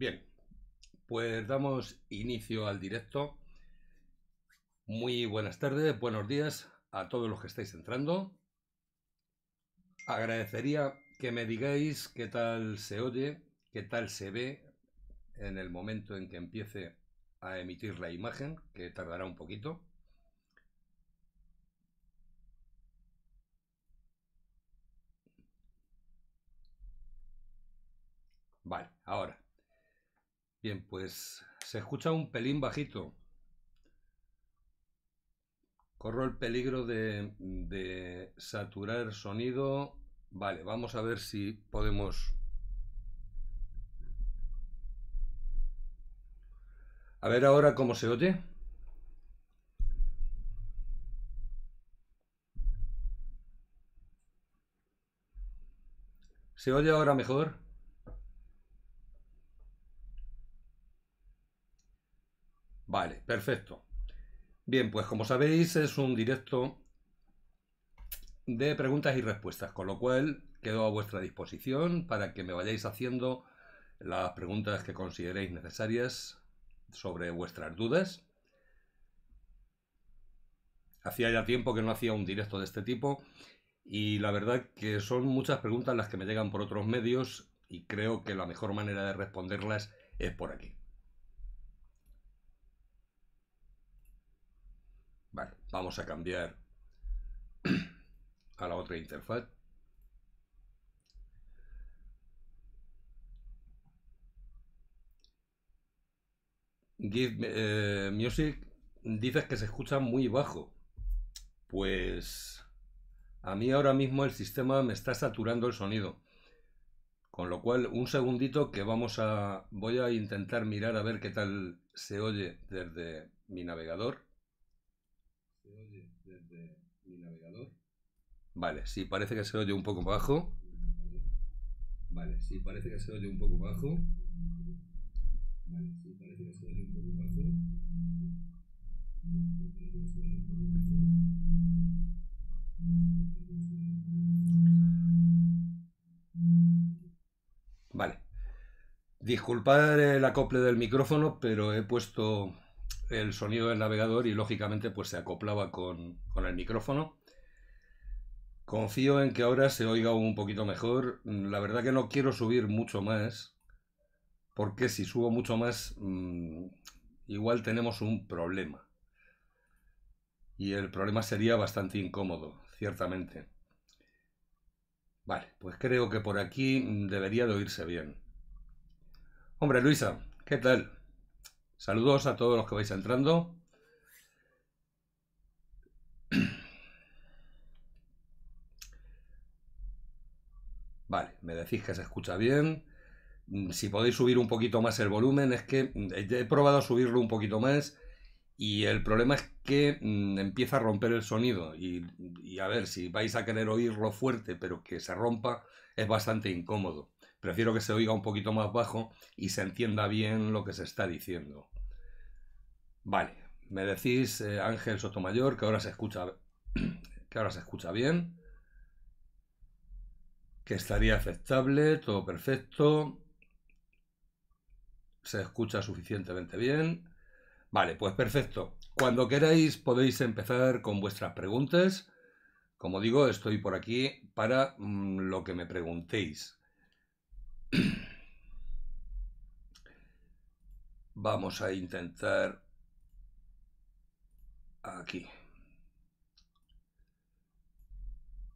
Bien, pues damos inicio al directo. Muy buenas tardes, buenos días a todos los que estáis entrando. Agradecería que me digáis qué tal se oye, qué tal se ve en el momento en que empiece a emitir la imagen, que tardará un poquito. Vale, ahora. Bien, pues se escucha un pelín bajito. Corro el peligro de, de saturar sonido. Vale, vamos a ver si podemos... A ver ahora cómo se oye. ¿Se oye ahora mejor? Vale, perfecto. Bien, pues como sabéis es un directo de preguntas y respuestas, con lo cual quedo a vuestra disposición para que me vayáis haciendo las preguntas que consideréis necesarias sobre vuestras dudas. Hacía ya tiempo que no hacía un directo de este tipo y la verdad que son muchas preguntas las que me llegan por otros medios y creo que la mejor manera de responderlas es por aquí. Vale, vamos a cambiar a la otra interfaz. Eh, music dices que se escucha muy bajo. Pues a mí ahora mismo el sistema me está saturando el sonido. Con lo cual, un segundito que vamos a... Voy a intentar mirar a ver qué tal se oye desde mi navegador. Vale, si parece que se oye un poco bajo. Vale, si parece que se oye un poco bajo. Vale, sí, parece que se oye un poco bajo. Vale. Disculpad el acople del micrófono, pero he puesto el sonido del navegador y lógicamente pues se acoplaba con el micrófono. Confío en que ahora se oiga un poquito mejor. Mm, la verdad que no quiero subir mucho más, porque si subo mucho más, mm, igual tenemos un problema. Y el problema sería bastante incómodo, ciertamente. Vale, pues creo que por aquí mm, debería de oírse bien. Hombre, Luisa, ¿qué tal? Saludos a todos los que vais entrando. Vale, me decís que se escucha bien. Mm, si podéis subir un poquito más el volumen, es que mm, he probado a subirlo un poquito más y el problema es que mm, empieza a romper el sonido. Y, a ver, si vais a querer oírlo fuerte, pero que se rompa, es bastante incómodo. Prefiero que se oiga un poquito más bajo y se entienda bien lo que se está diciendo. Vale, me decís eh, Ángel Sotomayor que ahora se escucha que ahora se escucha bien que estaría aceptable, todo perfecto, se escucha suficientemente bien. Vale, pues perfecto. Cuando queráis podéis empezar con vuestras preguntas. Como digo, estoy por aquí para mm, lo que me preguntéis. Vamos a intentar aquí.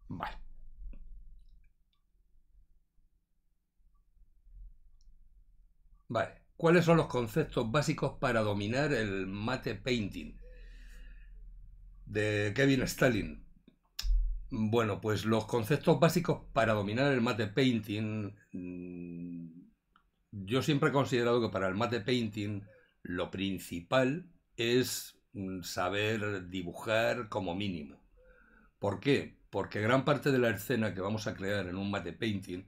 Vale. Vale, ¿cuáles son los conceptos básicos para dominar el mate painting? De Kevin Stalin. Bueno, pues los conceptos básicos para dominar el mate painting, mm, yo siempre he considerado que para el mate painting lo principal es mm, saber dibujar como mínimo. ¿Por qué? Porque gran parte de la escena que vamos a crear en un mate painting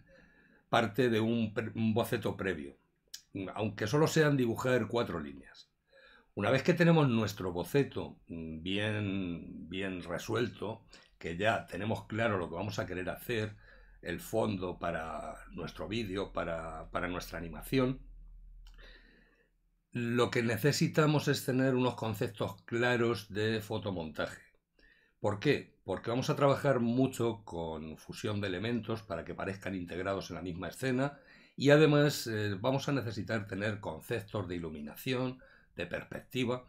parte de un boceto previo aunque solo sean dibujar cuatro líneas. Una vez que tenemos nuestro boceto mm, bien, bien resuelto, que ya tenemos claro lo que vamos a querer hacer, el fondo para nuestro vídeo, para, para nuestra animación, lo que necesitamos es tener unos conceptos claros de fotomontaje. ¿Por qué? Porque vamos a trabajar mucho con fusión de elementos para que parezcan integrados en la misma escena y además eh, vamos a necesitar tener conceptos de iluminación, de perspectiva.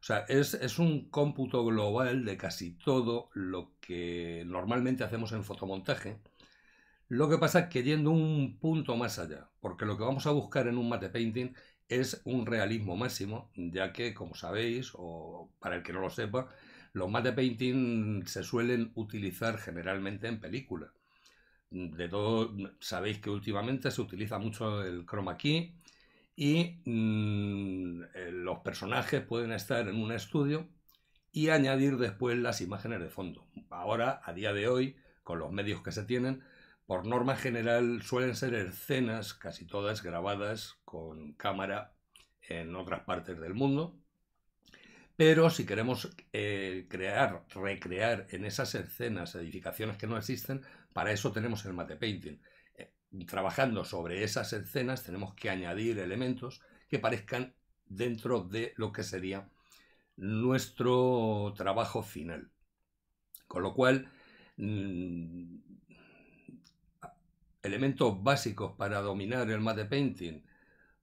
O sea, es, un cómputo global de casi todo lo que normalmente hacemos en fotomontaje. Lo que pasa es que yendo un punto más allá, porque lo que vamos a buscar en un matte painting es un realismo máximo, ya que, como sabéis, o para el que no lo sepa, los matte painting se suelen utilizar generalmente en películas de todo, sabéis que últimamente se utiliza mucho el chroma key y mm, eh, los personajes pueden estar en un estudio y añadir después las imágenes de fondo. Ahora, a día de hoy, con los medios que se tienen, por norma general suelen ser escenas, casi todas grabadas con cámara en otras partes del mundo, pero si queremos eh, crear, recrear en esas escenas edificaciones que no existen, para eso tenemos el mate painting. Eh, trabajando sobre esas escenas tenemos que añadir elementos que parezcan dentro de lo que sería nuestro trabajo final. Con lo cual, mm, elementos básicos para dominar el mate painting.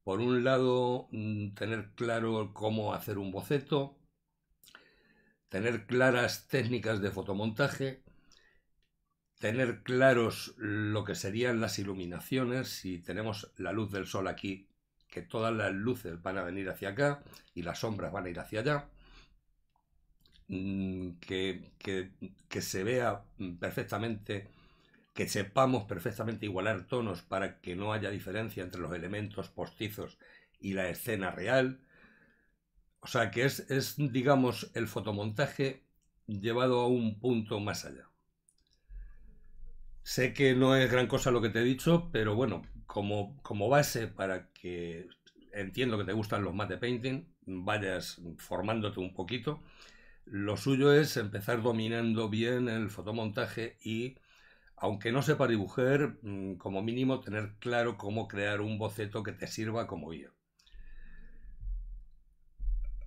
Por un lado, mm, tener claro cómo hacer un boceto, tener claras técnicas de fotomontaje, tener claros lo que serían las iluminaciones, si tenemos la luz del sol aquí, que todas las luces van a venir hacia acá y las sombras van a ir hacia allá, mm, que, se vea perfectamente, que sepamos perfectamente igualar tonos para que no haya diferencia entre los elementos postizos y la escena real. O sea que es, es digamos, el fotomontaje llevado a un punto más allá. Sé que no es gran cosa lo que te he dicho, pero bueno, como, como base para que entiendo que te gustan los mate painting, vayas formándote un poquito, lo suyo es empezar dominando bien el fotomontaje y, aunque no sepa dibujar, mm, como mínimo tener claro cómo crear un boceto que te sirva como guía.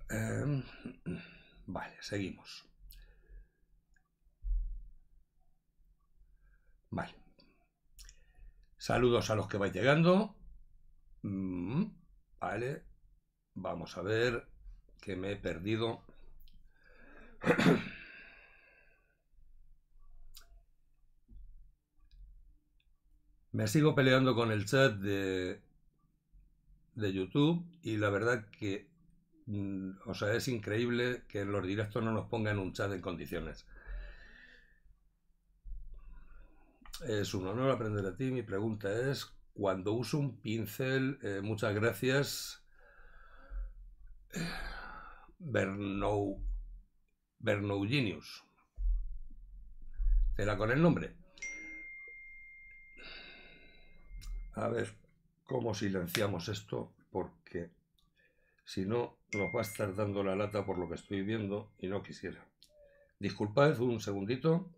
Em, vale, seguimos. Vale. Saludos a los que vais llegando. Mm, vale. Vamos a ver que me he perdido. me sigo peleando con el chat de, de YouTube y la verdad que, mm, o sea, es increíble que los directos no nos pongan un chat en condiciones. Es un honor aprender de ti. Mi pregunta es, cuando uso un pincel, eh, muchas gracias, Bernou, Bernoullinus. ¿Será con el nombre? A ver, ¿cómo silenciamos esto? Porque si no, nos va a estar dando la lata por lo que estoy viendo y no quisiera. Disculpad un segundito.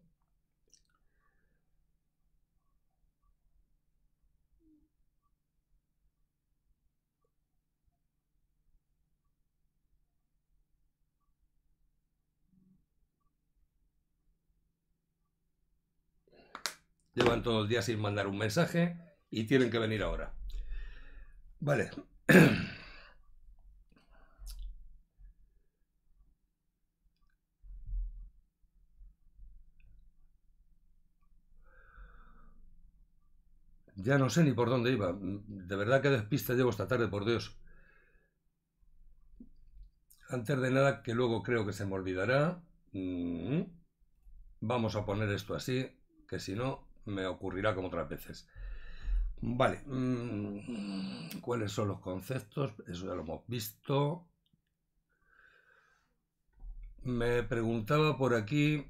Llevan todo el día sin mandar un mensaje y tienen que venir ahora. Vale. Ya no sé ni por dónde iba. De verdad que despista llevo esta tarde, por Dios. Antes de nada, que luego creo que se me olvidará. Mm. Vamos a poner esto así, que si no, me ocurrirá como otras veces. Vale, mm, ¿cuáles son los conceptos? Eso ya lo hemos visto. Me preguntaba por aquí,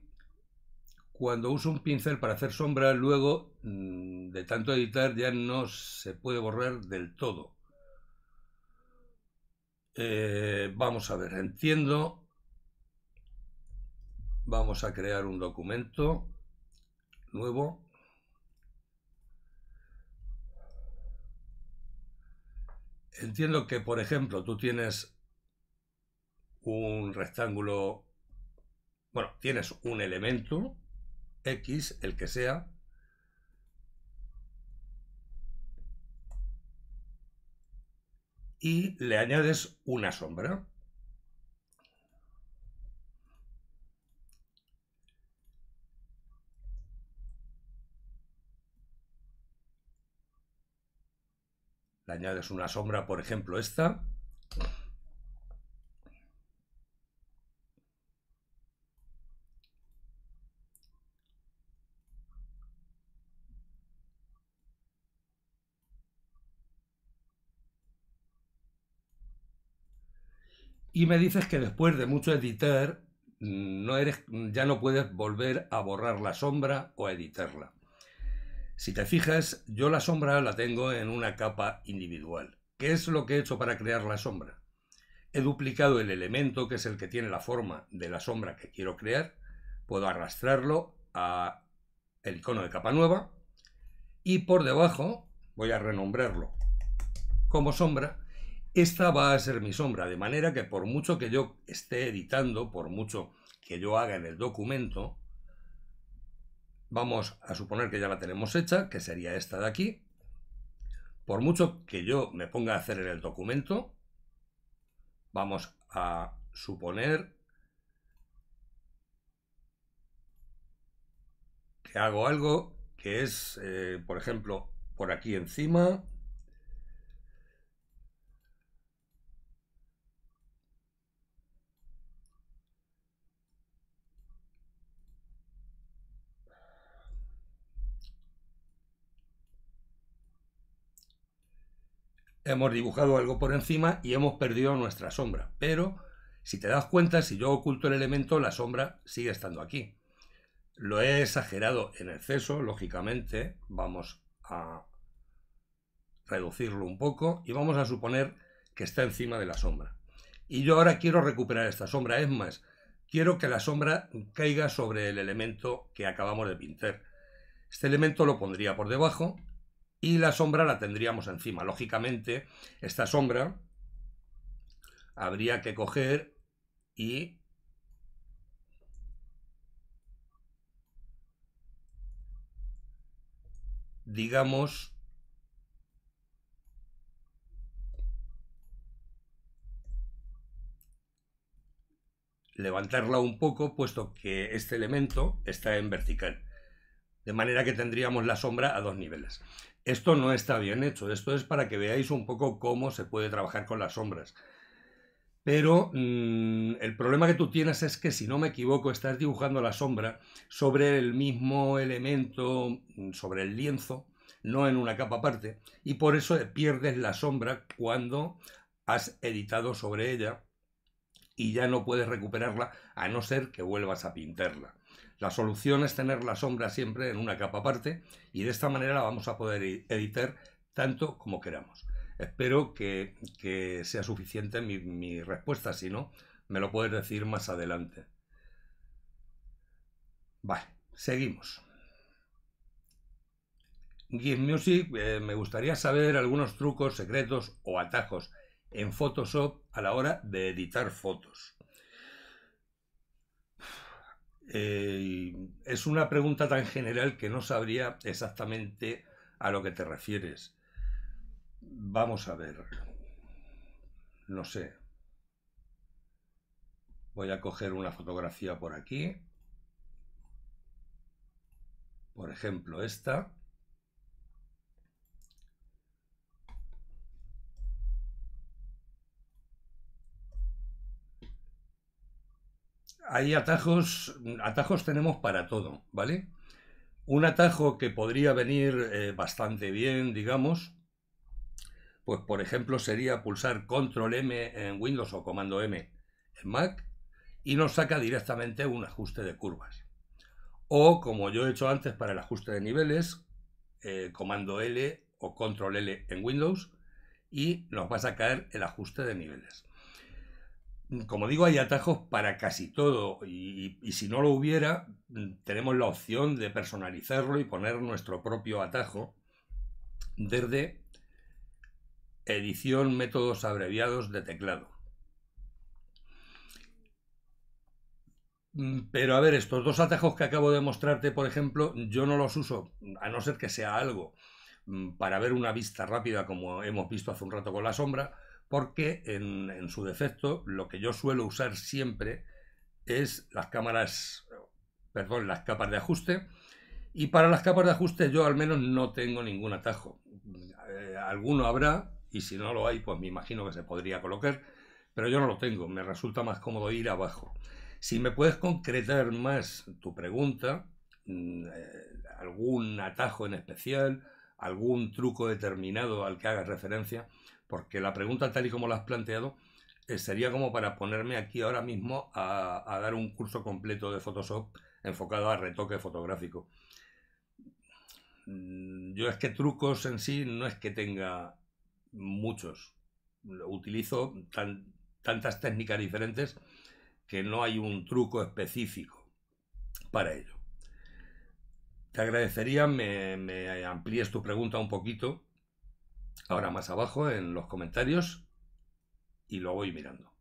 cuando uso un pincel para hacer sombra, luego mm, de tanto editar ya no se puede borrar del todo. Eh, vamos a ver, entiendo. Vamos a crear un documento nuevo. entiendo que, por ejemplo, tú tienes un rectángulo, bueno, tienes un elemento X, el que sea, y le añades una sombra. añades una sombra, por ejemplo, esta. Y me dices que después de mucho editar, mm, no eres, ya no puedes volver a borrar la sombra o a editarla. Si te fijas, yo la sombra la tengo en una capa individual. ¿Qué es lo que he hecho para crear la sombra? He duplicado el elemento que es el que tiene la forma de la sombra que quiero crear. Puedo arrastrarlo a el icono de capa nueva y por debajo voy a renombrarlo como sombra. Esta va a ser mi sombra, de manera que por mucho que yo esté editando, por mucho que yo haga en el documento, Vamos a suponer que ya la tenemos hecha, que sería esta de aquí. Por mucho que yo me ponga a hacer en el documento, vamos a suponer que hago algo que es, eh, por ejemplo, por aquí encima, hemos dibujado algo por encima y hemos perdido nuestra sombra. Pero si te das cuenta, si yo oculto el elemento, la sombra sigue estando aquí. Lo he exagerado en exceso, lógicamente. Vamos a reducirlo un poco y vamos a suponer que está encima de la sombra. Y yo ahora quiero recuperar esta sombra. Es más, quiero que la sombra caiga sobre el elemento que acabamos de pintar. Este elemento lo pondría por debajo y la sombra la tendríamos encima. Lógicamente, esta sombra habría que coger y digamos levantarla un poco puesto que este elemento está en vertical de manera que tendríamos la sombra a dos niveles. Esto no está bien hecho, esto es para que veáis un poco cómo se puede trabajar con las sombras. Pero mm, el problema que tú tienes es que, si no me equivoco, estás dibujando la sombra sobre el mismo elemento, mm, sobre el lienzo, no en una capa aparte, y por eso pierdes la sombra cuando has editado sobre ella y ya no puedes recuperarla a no ser que vuelvas a pintarla. La solución es tener la sombra siempre en una capa aparte y de esta manera la vamos a poder e-, editar tanto como queramos. Espero que, sea suficiente mi, respuesta, si no, me lo puedes decir más adelante. Vale, seguimos. game Music, eh, me gustaría saber algunos trucos, secretos o atajos en Photoshop a la hora de editar fotos. Eh, es una pregunta tan general que no sabría exactamente a lo que te refieres. Vamos a ver. No sé. Voy a coger una fotografía por aquí. Por ejemplo, esta. hay atajos, atajos tenemos para todo, ¿vale? Un atajo que podría venir eh, bastante bien, digamos, pues por ejemplo sería pulsar control M en Windows o comando M en Mac y nos saca directamente un ajuste de curvas. O como yo he hecho antes para el ajuste de niveles, eh, comando L o control L en Windows y nos va a sacar el ajuste de niveles. Mm, como digo, hay atajos para casi todo y, si no lo hubiera, mm, tenemos la opción de personalizarlo y poner nuestro propio atajo desde edición métodos abreviados de teclado. Mm, pero a ver, estos dos atajos que acabo de mostrarte, por ejemplo, yo no los uso, a no ser que sea algo para ver una vista rápida como hemos visto hace un rato con la sombra, porque en, su defecto lo que yo suelo usar siempre es las cámaras, perdón, las capas de ajuste. Y para las capas de ajuste yo al menos no tengo ningún atajo. Eh, alguno habrá y si no lo hay pues me imagino que se podría colocar, pero yo no lo tengo, me resulta más cómodo ir abajo. Si me puedes concretar más tu pregunta, mm, eh, algún atajo en especial, algún truco determinado al que hagas referencia, porque la pregunta tal y como la has planteado eh, sería como para ponerme aquí ahora mismo a, dar un curso completo de Photoshop enfocado a retoque fotográfico. Mm, yo es que trucos en sí no es que tenga muchos. Utilizo tantas técnicas diferentes que no hay un truco específico para ello. Te agradecería me, me amplíes tu pregunta un poquito ahora más abajo en los comentarios y lo voy mirando.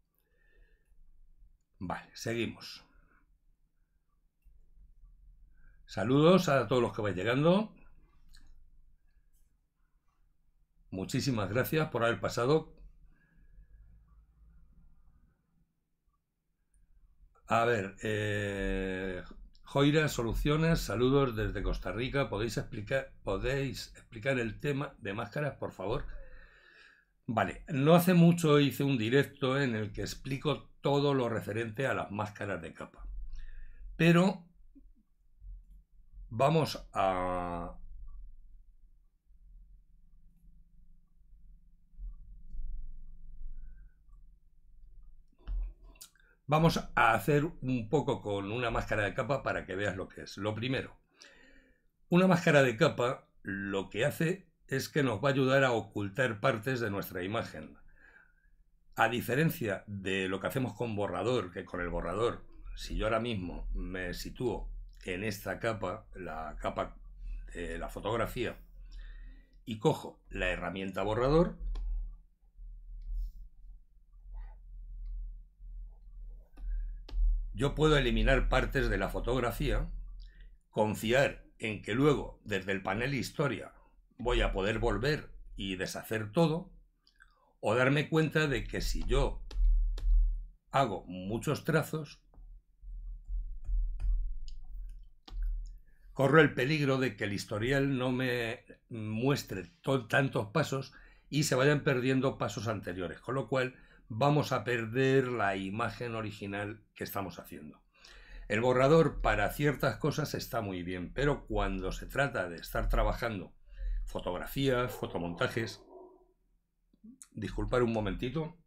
Vale, seguimos. Saludos a todos los que vais llegando. Muchísimas gracias por haber pasado. A ver, eh, Joira Soluciones, saludos desde Costa Rica. ¿Podéis explicar, ¿Podéis explicar el tema de máscaras, por favor? Vale, no hace mucho hice un directo en el que explico todo lo referente a las máscaras de capa. Pero vamos a, Vamos a hacer un poco con una máscara de capa para que veas lo que es. Lo primero, una máscara de capa lo que hace es que nos va a ayudar a ocultar partes de nuestra imagen. A diferencia de lo que hacemos con borrador, que con el borrador, si yo ahora mismo me sitúo en esta capa, la capa de la fotografía, y cojo la herramienta borrador, yo puedo eliminar partes de la fotografía, confiar en que luego desde el panel historia voy a poder volver y deshacer todo, o darme cuenta de que si yo hago muchos trazos, corro el peligro de que el historial no me muestre tantos pasos y se vayan perdiendo pasos anteriores, con lo cual vamos a perder la imagen original que estamos haciendo. El borrador para ciertas cosas está muy bien, pero cuando se trata de estar trabajando fotografías, fotomontajes, disculpar un momentito.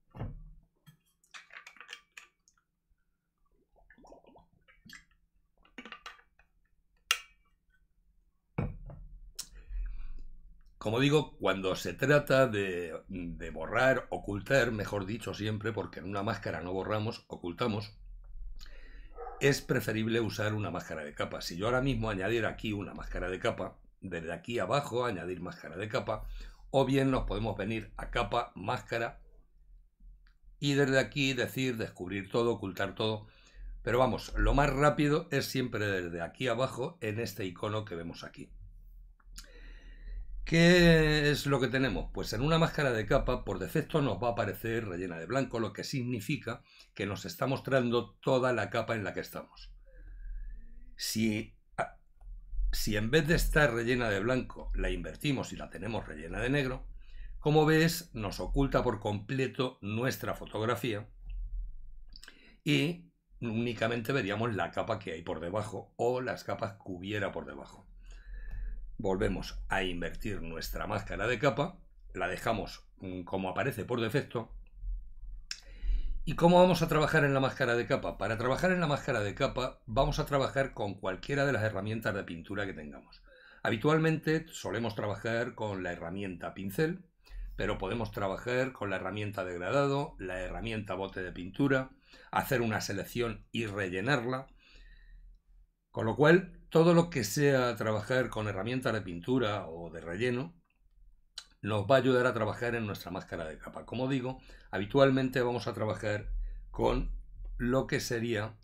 Como digo, cuando se trata de, borrar, ocultar, mejor dicho siempre, porque en una máscara no borramos, ocultamos, es preferible usar una máscara de capa. Si yo ahora mismo añadiera aquí una máscara de capa, desde aquí abajo añadir máscara de capa, o bien nos podemos venir a capa, máscara, y desde aquí decir descubrir todo, ocultar todo. Pero vamos, lo más rápido es siempre desde aquí abajo en este icono que vemos aquí. ¿Qué es lo que tenemos? Pues en una máscara de capa, por defecto, nos va a aparecer rellena de blanco, lo que significa que nos está mostrando toda la capa en la que estamos. Si, ah, si en vez de estar rellena de blanco, la invertimos y la tenemos rellena de negro, como ves, nos oculta por completo nuestra fotografía y únicamente veríamos la capa que hay por debajo o las capas que hubiera por debajo volvemos a invertir nuestra máscara de capa, la dejamos mm, como aparece por defecto. ¿Y cómo vamos a trabajar en la máscara de capa? Para trabajar en la máscara de capa vamos a trabajar con cualquiera de las herramientas de pintura que tengamos. Habitualmente solemos trabajar con la herramienta pincel, pero podemos trabajar con la herramienta degradado, la herramienta bote de pintura, hacer una selección y rellenarla. Con lo cual todo lo que sea trabajar con herramientas de pintura o de relleno nos va a ayudar a trabajar en nuestra máscara de capa. Como digo, habitualmente vamos a trabajar con lo que sería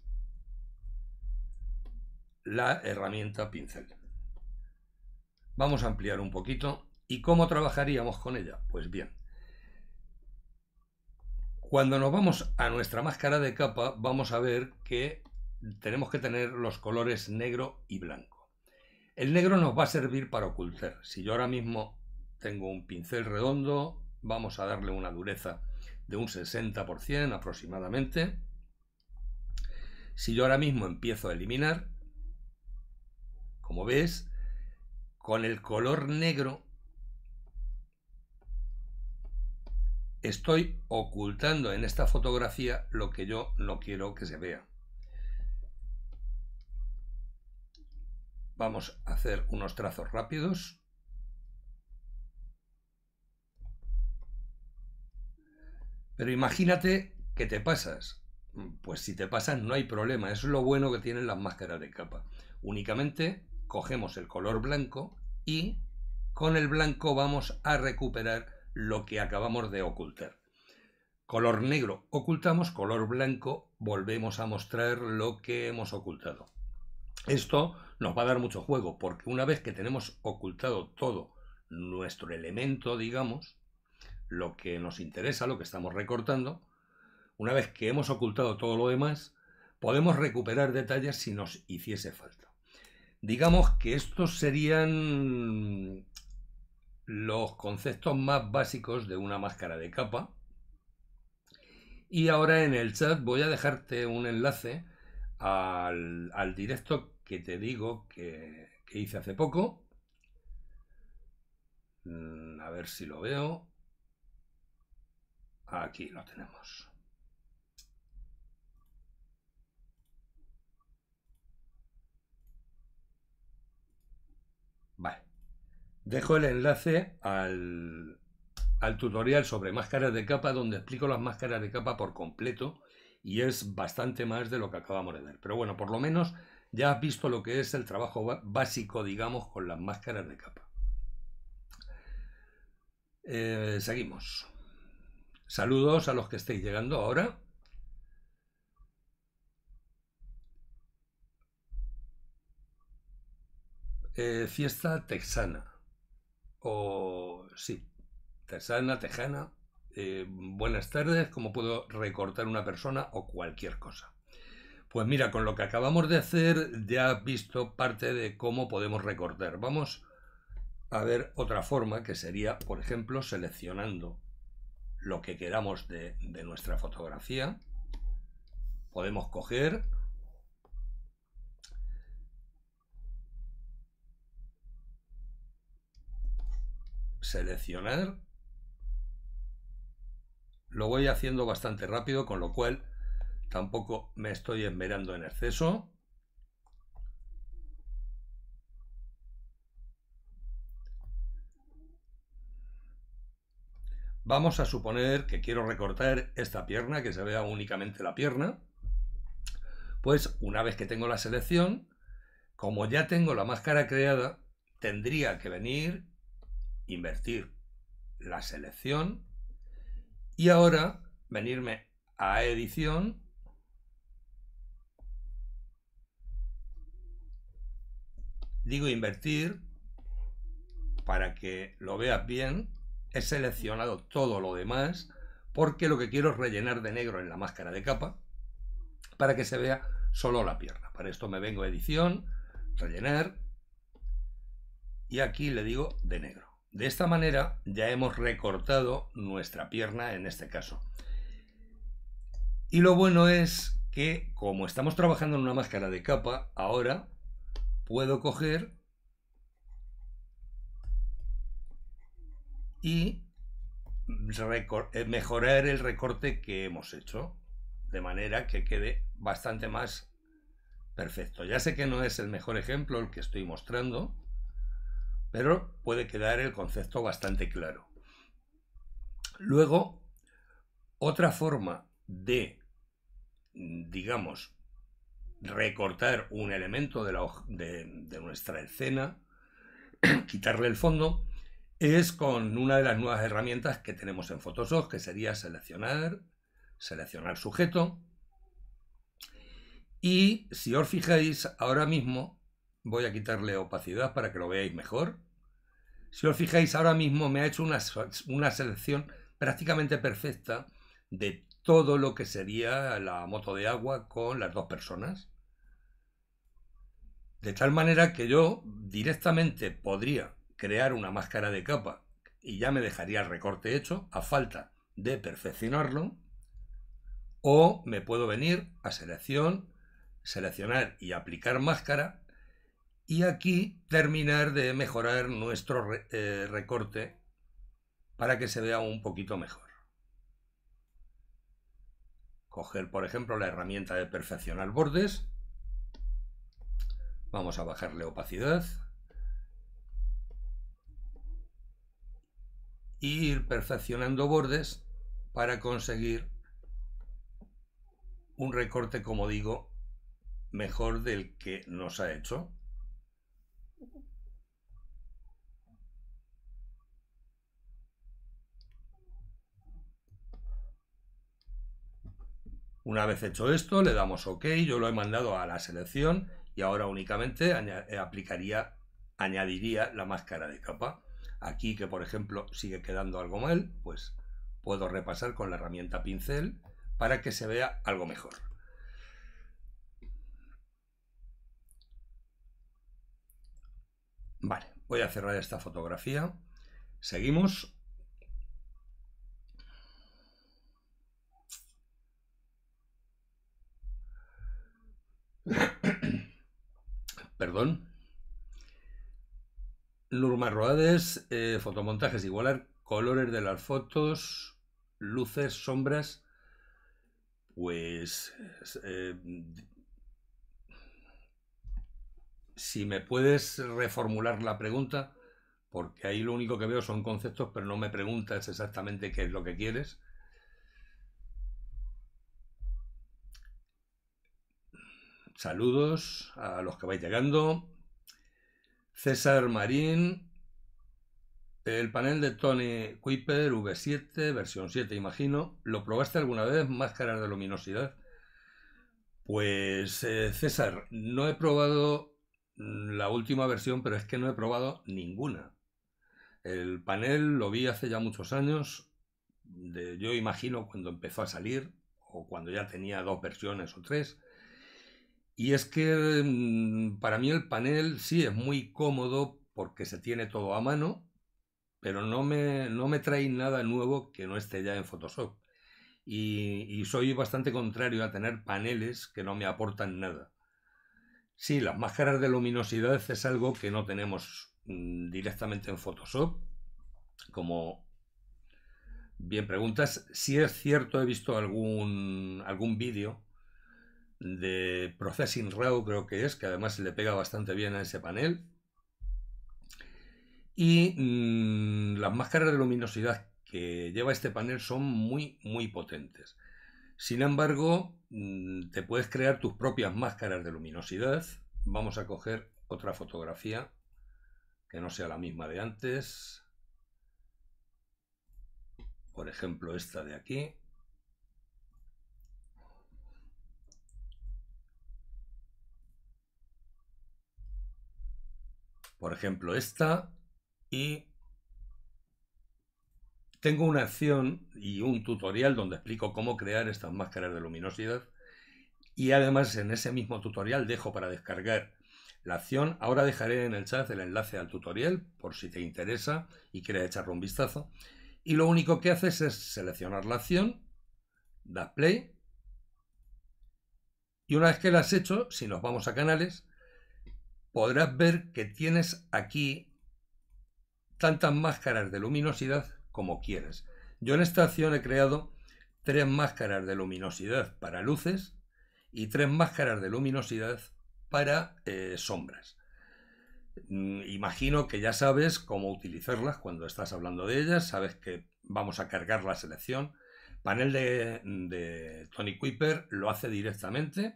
la herramienta pincel. Vamos a ampliar un poquito. ¿Y cómo trabajaríamos con ella? Pues bien, cuando nos vamos a nuestra máscara de capa vamos a ver que tenemos que tener los colores negro y blanco. El negro nos va a servir para ocultar. Si yo ahora mismo tengo un pincel redondo, vamos a darle una dureza de un 60% aproximadamente. Si yo ahora mismo empiezo a eliminar, como ves, con el color negro estoy ocultando en esta fotografía lo que yo no quiero que se vea. Vamos a hacer unos trazos rápidos. Pero imagínate que te pasas. Pues si te pasas no hay problema, es lo bueno que tienen las máscaras de capa. Únicamente cogemos el color blanco y con el blanco vamos a recuperar lo que acabamos de ocultar. Color negro ocultamos, color blanco volvemos a mostrar lo que hemos ocultado. Esto nos va a dar mucho juego, porque una vez que tenemos ocultado todo nuestro elemento, digamos, lo que nos interesa, lo que estamos recortando, una vez que hemos ocultado todo lo demás, podemos recuperar detalles si nos hiciese falta. Digamos que estos serían los conceptos más básicos de una máscara de capa. Y ahora en el chat voy a dejarte un enlace al, al directo que te digo que, hice hace poco. Mm, a ver si lo veo. Aquí lo tenemos. Vale. Dejo el enlace al, al tutorial sobre máscaras de capa donde explico las máscaras de capa por completo y es bastante más de lo que acabamos de ver. Pero bueno, por lo menos ya has visto lo que es el trabajo básico, digamos, con las máscaras de capa. Eh, seguimos. Saludos a los que estéis llegando ahora. Eh, fiesta texana. O sí, texana, tejana. Eh, buenas tardes, ¿cómo puedo recortar una persona o cualquier cosa? Pues mira, con lo que acabamos de hacer ya has visto parte de cómo podemos recortar. Vamos a ver otra forma que sería, por ejemplo, seleccionando lo que queramos de, de nuestra fotografía. Podemos coger seleccionar. Lo voy haciendo bastante rápido, con lo cual tampoco me estoy esmerando en exceso. Vamos a suponer que quiero recortar esta pierna, que se vea únicamente la pierna. Pues una vez que tengo la selección, como ya tengo la máscara creada, tendría que venir, invertir la selección y ahora venirme a edición digo invertir, para que lo veas bien, he seleccionado todo lo demás, porque lo que quiero es rellenar de negro en la máscara de capa, para que se vea solo la pierna. Para esto me vengo a edición, rellenar, y aquí le digo de negro. De esta manera ya hemos recortado nuestra pierna en este caso. Y lo bueno es que como estamos trabajando en una máscara de capa, ahora puedo coger y eh, mejorar el recorte que hemos hecho de manera que quede bastante más perfecto. Ya sé que no es el mejor ejemplo el que estoy mostrando, pero puede quedar el concepto bastante claro. Luego, otra forma de, digamos, recortar un elemento de, nuestra escena, quitarle el fondo, es con una de las nuevas herramientas que tenemos en Photoshop, que sería seleccionar, seleccionar sujeto. Y si os fijáis, ahora mismo voy a quitarle opacidad para que lo veáis mejor. Si os fijáis, ahora mismo me ha hecho una, una selección prácticamente perfecta de todo lo que sería la moto de agua con las dos personas. De tal manera que yo directamente podría crear una máscara de capa y ya me dejaría el recorte hecho a falta de perfeccionarlo. O me puedo venir a selección, seleccionar y aplicar máscara y aquí terminar de mejorar nuestro eh, recorte para que se vea un poquito mejor coger, por ejemplo, la herramienta de perfeccionar bordes. Vamos a bajarle opacidad. Y ir perfeccionando bordes para conseguir un recorte, como digo, mejor del que nos ha hecho. Una vez hecho esto, le damos OK, yo lo he mandado a la selección y ahora únicamente eh, aplicaría, añadiría la máscara de capa. Aquí que por ejemplo sigue quedando algo mal, pues puedo repasar con la herramienta pincel para que se vea algo mejor. Vale, voy a cerrar esta fotografía. Seguimos Perdón. Lurma Roades, eh, fotomontajes, igualar colores de las fotos, luces, sombras. Pues. Eh, si me puedes reformular la pregunta, porque ahí lo único que veo son conceptos, pero no me preguntas exactamente qué es lo que quieres. Saludos a los que vais llegando. César Marín. El panel de Tony Kuiper V7, versión 7, imagino. ¿Lo probaste alguna vez? Máscaras de luminosidad. Pues eh, César, no he probado la última versión, pero es que no he probado ninguna. El panel lo vi hace ya muchos años, yo imagino cuando empezó a salir, o cuando ya tenía dos versiones o tres, y es que mm, para mí el panel sí es muy cómodo porque se tiene todo a mano, pero no me, no me trae nada nuevo que no esté ya en Photoshop. Y, soy bastante contrario a tener paneles que no me aportan nada. Sí, las máscaras de luminosidad es algo que no tenemos mm, directamente en Photoshop. Como bien preguntas, si es cierto, he visto algún, algún vídeo de Processing Raw, creo que es, que además se le pega bastante bien a ese panel. Y mm, las máscaras de luminosidad que lleva este panel son muy, muy potentes. Sin embargo, mm, te puedes crear tus propias máscaras de luminosidad. Vamos a coger otra fotografía que no sea la misma de antes. Por ejemplo, esta de aquí. Por ejemplo, esta y tengo una acción y un tutorial donde explico cómo crear estas máscaras de luminosidad y además en ese mismo tutorial dejo para descargar la acción. Ahora dejaré en el chat el enlace al tutorial por si te interesa y quieres echarle un vistazo. Y lo único que haces es seleccionar la acción, das play y una vez que la has hecho, si nos vamos a canales, podrás ver que tienes aquí tantas máscaras de luminosidad como quieras. Yo en esta acción he creado tres máscaras de luminosidad para luces y tres máscaras de luminosidad para eh, sombras. Mm, imagino que ya sabes cómo utilizarlas cuando estás hablando de ellas, sabes que vamos a cargar la selección. Panel de, de Tony Kuiper lo hace directamente.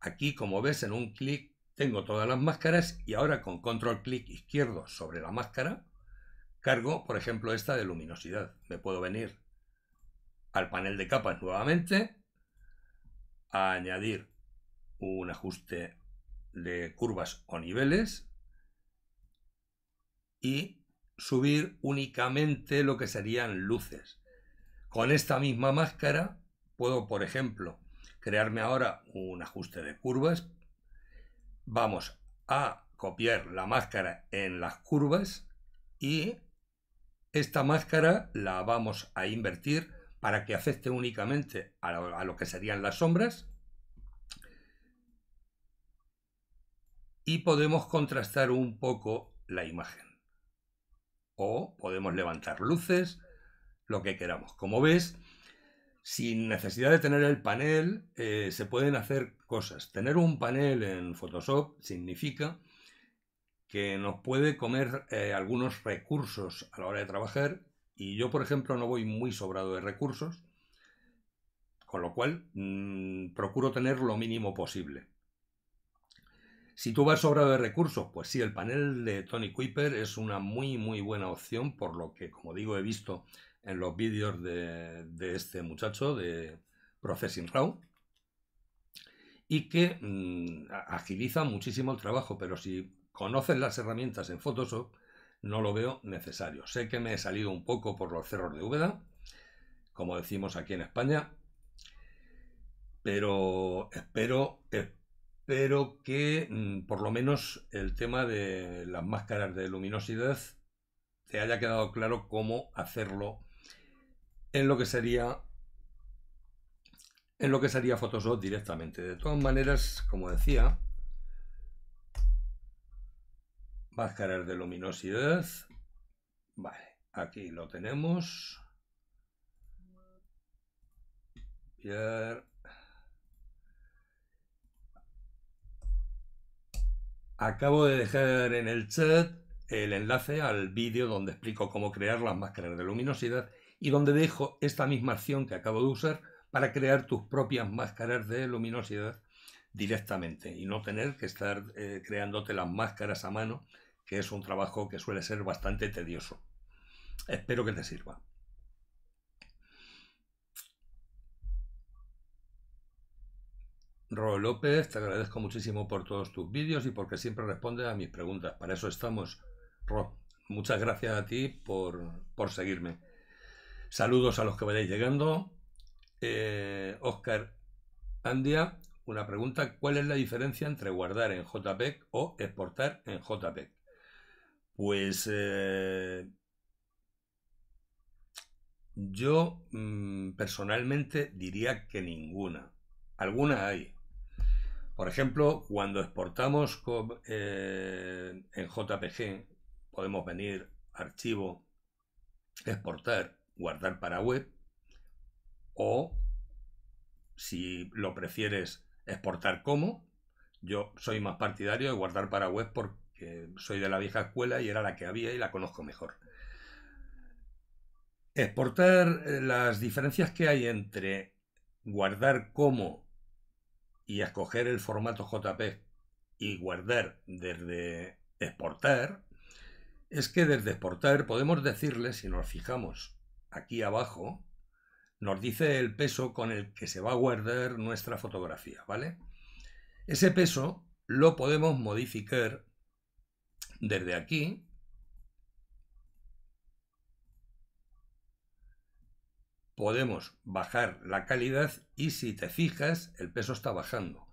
Aquí, como ves, en un clic tengo todas las máscaras y ahora con control clic izquierdo sobre la máscara cargo, por ejemplo, esta de luminosidad. Me puedo venir al panel de capas nuevamente, a añadir un ajuste de curvas o niveles y subir únicamente lo que serían luces. Con esta misma máscara puedo, por ejemplo, crearme ahora un ajuste de curvas vamos a copiar la máscara en las curvas y esta máscara la vamos a invertir para que afecte únicamente a lo, que serían las sombras y podemos contrastar un poco la imagen o podemos levantar luces, lo que queramos. Como ves, sin necesidad de tener el panel, eh, se pueden hacer cosas. Tener un panel en Photoshop significa que nos puede comer eh, algunos recursos a la hora de trabajar y yo, por ejemplo, no voy muy sobrado de recursos, con lo cual mm, procuro tener lo mínimo posible. Si tú vas sobrado de recursos, pues sí, el panel de Tony Kuiper es una muy muy buena opción, por lo que, como digo, he visto en los vídeos de, este muchacho, de Processing Raw, y que mm, agiliza muchísimo el trabajo, pero si conoces las herramientas en Photoshop, no lo veo necesario. Sé que me he salido un poco por los cerros de Úbeda, como decimos aquí en España, pero espero, espero que mm, por lo menos el tema de las máscaras de luminosidad te haya quedado claro cómo hacerlo en lo que sería en lo que sería Photoshop directamente. De todas maneras, como decía, máscaras de luminosidad. Vale, aquí lo tenemos. Acabo de dejar en el chat el enlace al vídeo donde explico cómo crear las máscaras de luminosidad y donde dejo esta misma acción que acabo de usar para crear tus propias máscaras de luminosidad directamente y no tener que estar eh, creándote las máscaras a mano, que es un trabajo que suele ser bastante tedioso. Espero que te sirva. Ro López, te agradezco muchísimo por todos tus vídeos y porque siempre respondes a mis preguntas. Para eso estamos, Ro. Muchas gracias a ti por seguirme. Saludos a los que vayáis llegando. Oscar eh, Andia, una pregunta. ¿Cuál es la diferencia entre guardar en JPEG o exportar en JPEG? Pues eh, yo mm, personalmente diría que ninguna. Alguna hay. Por ejemplo, cuando exportamos eh, en JPG, podemos venir archivo, exportar guardar para web o si lo prefieres exportar como. Yo soy más partidario de guardar para web porque soy de la vieja escuela y era la que había y la conozco mejor. Exportar eh, las diferencias que hay entre guardar como y escoger el formato JPEG y guardar desde exportar es que desde exportar podemos decirle, si nos fijamos aquí abajo, nos dice el peso con el que se va a guardar nuestra fotografía, ¿vale? Ese peso lo podemos modificar desde aquí, podemos bajar la calidad y si te fijas el peso está bajando.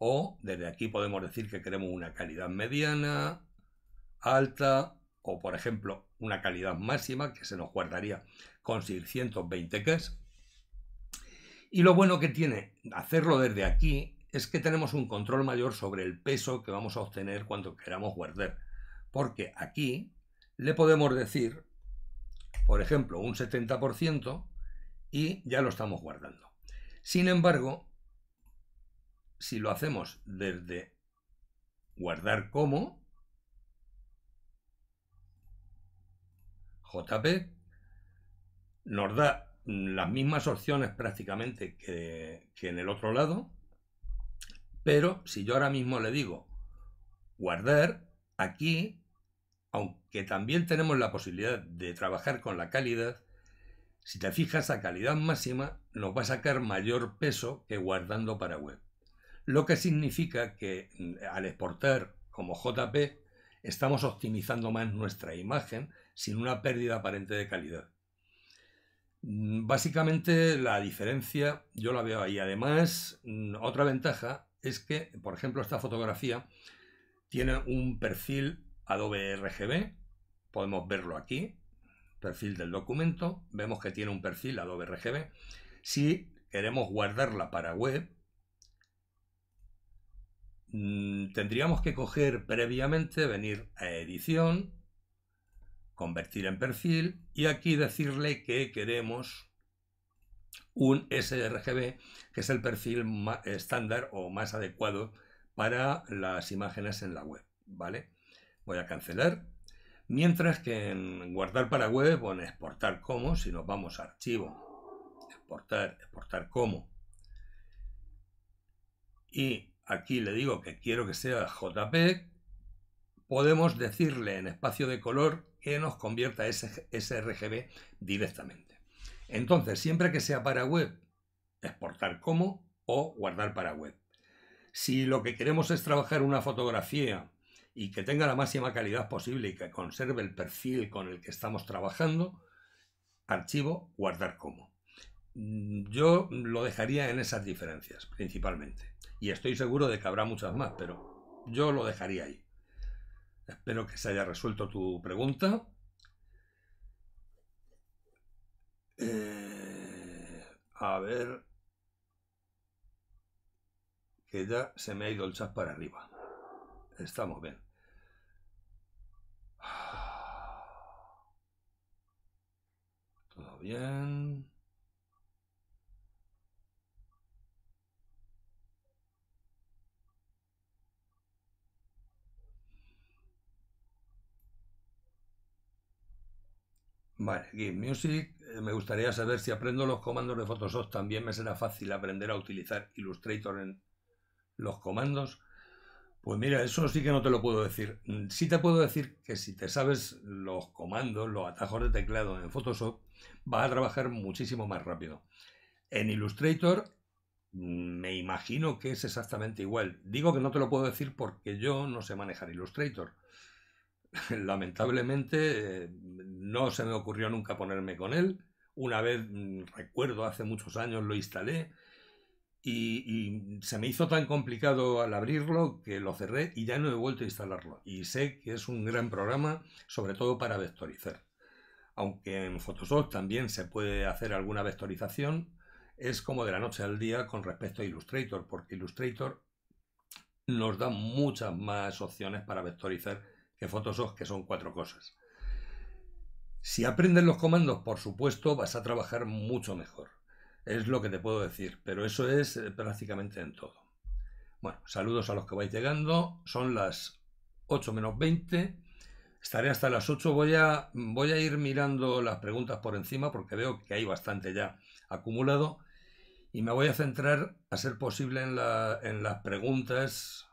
O desde aquí podemos decir que queremos una calidad mediana, alta o por ejemplo una calidad máxima que se nos guardaría con 120 k Y lo bueno que tiene hacerlo desde aquí es que tenemos un control mayor sobre el peso que vamos a obtener cuando queramos guardar. Porque aquí le podemos decir, por ejemplo, un 70% y ya lo estamos guardando. Sin embargo, si lo hacemos desde guardar como, JP, nos da las mismas opciones prácticamente que, en el otro lado, pero si yo ahora mismo le digo guardar, aquí, aunque también tenemos la posibilidad de trabajar con la calidad, si te fijas a calidad máxima, nos va a sacar mayor peso que guardando para web. Lo que significa que mm, al exportar como JP, estamos optimizando más nuestra imagen sin una pérdida aparente de calidad. Mm, básicamente la diferencia yo la veo ahí. Además, mm, otra ventaja es que, por ejemplo, esta fotografía tiene un perfil Adobe RGB. Podemos verlo aquí. Perfil del documento. Vemos que tiene un perfil Adobe RGB. Si queremos guardarla para web, mm, tendríamos que coger previamente, venir a edición, convertir en perfil y aquí decirle que queremos un sRGB, que es el perfil estándar o más adecuado para las imágenes en la web, ¿vale? Voy a cancelar, mientras que en guardar para web o en exportar como, si nos vamos a archivo, exportar, exportar como, y aquí le digo que quiero que sea JPEG, podemos decirle en espacio de color que nos convierta ese sRGB directamente. Entonces, siempre que sea para web, exportar como o guardar para web. Si lo que queremos es trabajar una fotografía y que tenga la máxima calidad posible y que conserve el perfil con el que estamos trabajando, archivo, guardar como. Yo lo dejaría en esas diferencias principalmente. Y estoy seguro de que habrá muchas más, pero yo lo dejaría ahí. Espero que se haya resuelto tu pregunta. Eh, a ver. Que ya se me ha ido el chat para arriba. Estamos bien. Ah. Todo bien. Vale, give Music, eh, me gustaría saber si aprendo los comandos de Photoshop, también me será fácil aprender a utilizar Illustrator en los comandos. Pues mira, eso sí que no te lo puedo decir. Mm, sí te puedo decir que si te sabes los comandos, los atajos de teclado en Photoshop, vas a trabajar muchísimo más rápido. En Illustrator mm, me imagino que es exactamente igual. Digo que no te lo puedo decir porque yo no sé manejar Illustrator. lamentablemente eh, no se me ocurrió nunca ponerme con él. Una vez, mm, recuerdo, hace muchos años lo instalé y, se me hizo tan complicado al abrirlo que lo cerré y ya no he vuelto a instalarlo. Y sé que es un gran programa, sobre todo para vectorizar. Aunque en Photoshop también se puede hacer alguna vectorización, es como de la noche al día con respecto a Illustrator, porque Illustrator nos da muchas más opciones para vectorizar que Photoshop, que son cuatro cosas. Si aprendes los comandos, por supuesto, vas a trabajar mucho mejor. Es lo que te puedo decir, pero eso es eh, prácticamente en todo. Bueno, saludos a los que vais llegando. Son las 8 menos 20. Estaré hasta las 8. Voy a, voy a ir mirando las preguntas por encima porque veo que hay bastante ya acumulado. Y me voy a centrar, a ser posible, en, en las preguntas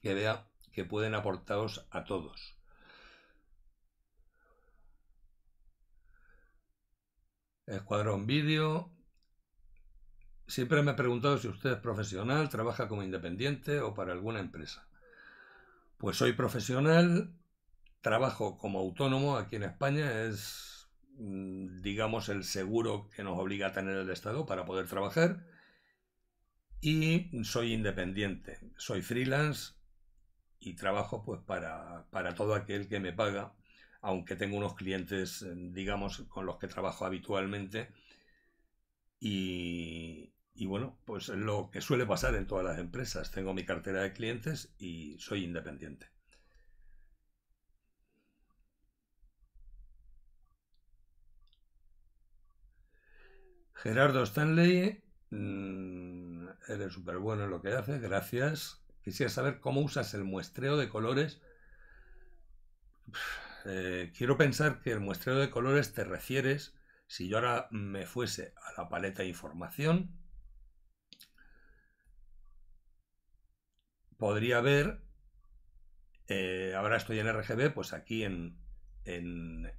que vea que pueden aportaros a todos. Escuadrón Vídeo. Siempre me he preguntado si usted es profesional, trabaja como independiente o para alguna empresa. Pues soy profesional, trabajo como autónomo aquí en España, es mm, digamos el seguro que nos obliga a tener el Estado para poder trabajar y soy independiente, soy freelance y trabajo pues para, todo aquel que me paga, aunque tengo unos clientes, eh, digamos, con los que trabajo habitualmente. Y, y bueno, pues es lo que suele pasar en todas las empresas. Tengo mi cartera de clientes y soy independiente. Gerardo Stanley, mm, eres súper bueno en lo que haces, gracias. Quisiera saber cómo usas el muestreo de colores. Eh, quiero pensar que el muestreo de colores te refieres, si yo ahora me fuese a la paleta de información, podría ver, eh, ahora estoy en RGB, pues aquí en, en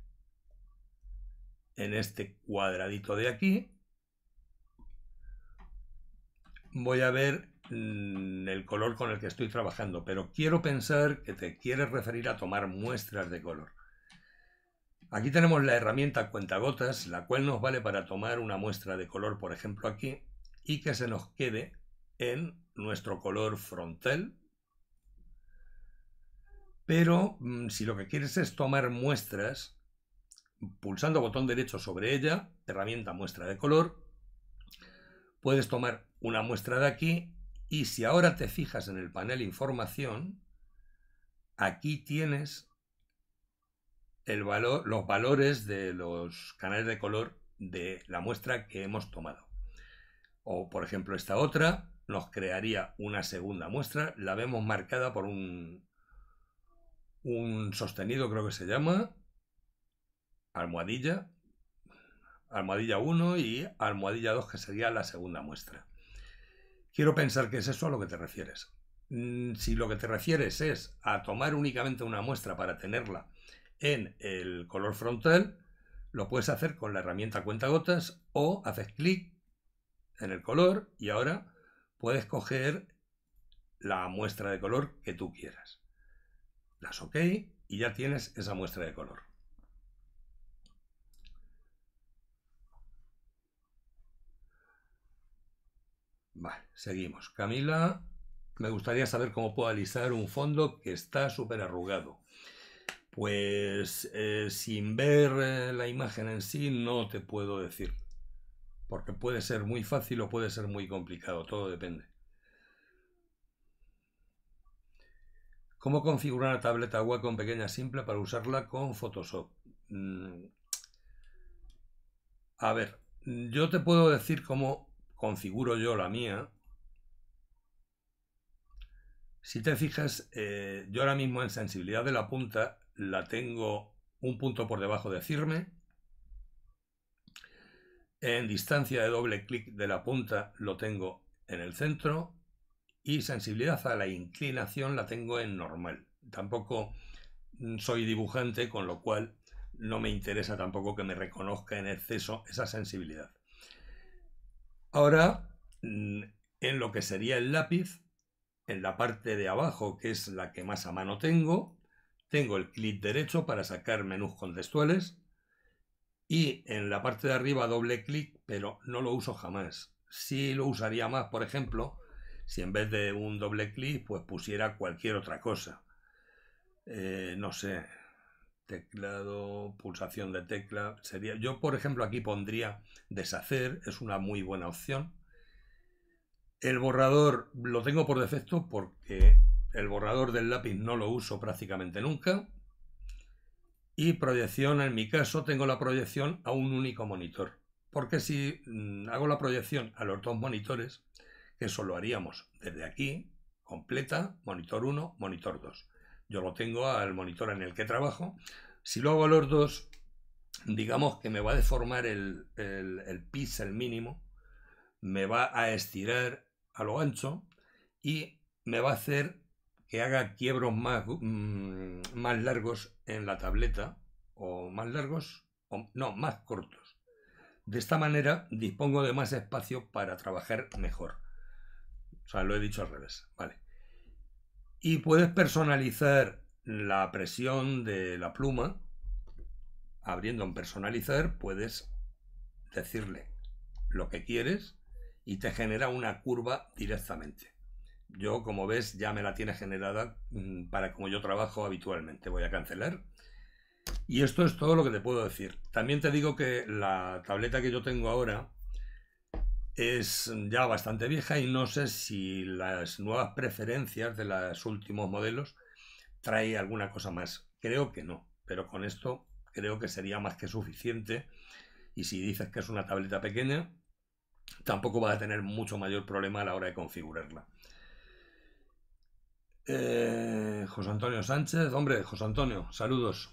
este cuadradito de aquí, voy a ver Mm, el color con el que estoy trabajando, pero quiero pensar que te quieres referir a tomar muestras de color. Aquí tenemos la herramienta cuentagotas, la cual nos vale para tomar una muestra de color, por ejemplo aquí, y que se nos quede en nuestro color frontal. Pero mm, si lo que quieres es tomar muestras, pulsando botón derecho sobre ella, herramienta muestra de color, puedes tomar una muestra de aquí y si ahora te fijas en el panel información, aquí tienes los valores de los canales de color de la muestra que hemos tomado. O, por ejemplo, esta otra nos crearía una segunda muestra. La vemos marcada por un, un sostenido, creo que se llama, almohadilla, almohadilla 1 y almohadilla 2, que sería la segunda muestra. Quiero pensar que es eso a lo que te refieres. Mm, si lo que te refieres es a tomar únicamente una muestra para tenerla en el color frontal, lo puedes hacer con la herramienta cuenta gotas o haces clic en el color y ahora puedes coger la muestra de color que tú quieras. Las OK y ya tienes esa muestra de color. Vale, seguimos. Camila, me gustaría saber cómo puedo alisar un fondo que está súper arrugado. Pues eh, sin ver eh, la imagen en sí no te puedo decir. Porque puede ser muy fácil o puede ser muy complicado, todo depende. ¿Cómo configurar una tableta Wacom con pequeña simple para usarla con Photoshop? Mm, a ver, yo te puedo decir cómo configuro yo la mía, si te fijas, eh, yo ahora mismo en sensibilidad de la punta la tengo un punto por debajo de firme. En distancia de doble clic de la punta lo tengo en el centro. Y sensibilidad a la inclinación la tengo en normal. Tampoco soy dibujante, con lo cual no me interesa tampoco que me reconozca en exceso esa sensibilidad. Ahora, mm, en lo que sería el lápiz, en la parte de abajo, que es la que más a mano tengo, tengo el clic derecho para sacar menús contextuales y en la parte de arriba doble clic, pero no lo uso jamás. Sí lo usaría más, por ejemplo, si en vez de un doble clic, pues pusiera cualquier otra cosa. Eh, no sé, Teclado, pulsación de tecla. Sería. Yo, por ejemplo, aquí pondría deshacer, es una muy buena opción. El borrador lo tengo por defecto porque el borrador del lápiz no lo uso prácticamente nunca. Y proyección, en mi caso, tengo la proyección a un único monitor. Porque si mm, hago la proyección a los dos monitores, eso lo haríamos desde aquí, completa, monitor 1, monitor 2 yo lo tengo al monitor en el que trabajo. Si lo hago a los dos, digamos que me va a deformar el, el, el píxel mínimo, me va a estirar a lo ancho y me va a hacer que haga quiebros más, mm, más largos en la tableta, o más largos, o no, más cortos. De esta manera dispongo de más espacio para trabajar mejor. O sea, lo he dicho al revés, ¿vale? Y puedes personalizar la presión de la pluma. Abriendo en personalizar, puedes decirle lo que quieres y te genera una curva directamente. Yo, como ves, ya me la tiene generada mm, para como yo trabajo habitualmente. Voy a cancelar. Y esto es todo lo que te puedo decir. También te digo que la tableta que yo tengo ahora es mm, ya bastante vieja y no sé si las nuevas preferencias de los últimos modelos trae alguna cosa más. Creo que no, pero con esto creo que sería más que suficiente. Y si dices que es una tableta pequeña, tampoco vas a tener mucho mayor problema a la hora de configurarla. Eh, José Antonio Sánchez, hombre, José Antonio, saludos.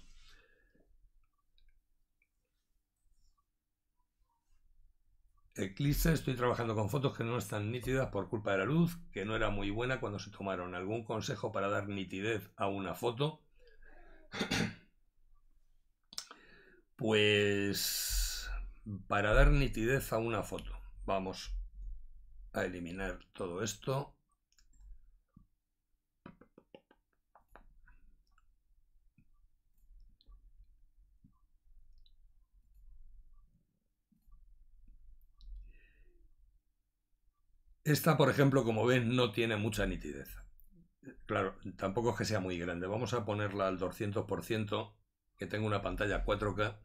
Eclipse, estoy trabajando con fotos que no están nítidas por culpa de la luz, que no era muy buena cuando se tomaron. ¿Algún consejo para dar nitidez a una foto? pues para dar nitidez a una foto, vamos a eliminar todo esto. Esta, por ejemplo, como ven, no tiene mucha nitidez. Claro, tampoco es que sea muy grande. Vamos a ponerla al 200%, que tengo una pantalla 4K